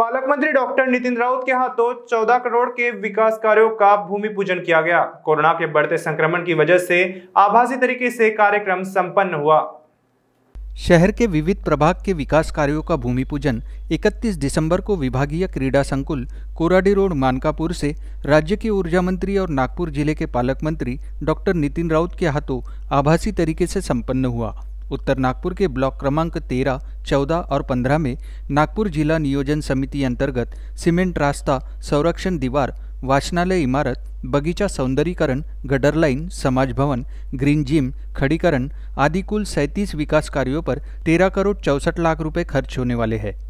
पालक मंत्री डॉक्टर नितिन राउत के हाथों चौदह करोड़ के विकास कार्यों का भूमि पूजन किया गया कोरोना के बढ़ते संक्रमण की वजह से आभासी तरीके से कार्यक्रम संपन्न हुआ शहर के विविध प्रभाग के विकास कार्यों का भूमि पूजन 31 दिसंबर को विभागीय क्रीडा संकुल कोराडी रोड मानकापुर से राज्य के ऊर्जा मंत्री और नागपुर जिले के पालक मंत्री डॉक्टर नितिन राउत के हाथों आभासी तरीके से संपन्न हुआ उत्तर नागपुर के ब्लॉक क्रमांक तेरह चौदह और पंद्रह में नागपुर जिला नियोजन समिति अंतर्गत सीमेंट रास्ता संरक्षण दीवार वाचनालय इमारत बगीचा सौंदर्यीकरण गडर लाइन समाज भवन ग्रीन जिम खड़ीकरण आदि कुल सैंतीस विकास कार्यों पर तेरह करोड़ चौसठ लाख रुपए खर्च होने वाले हैं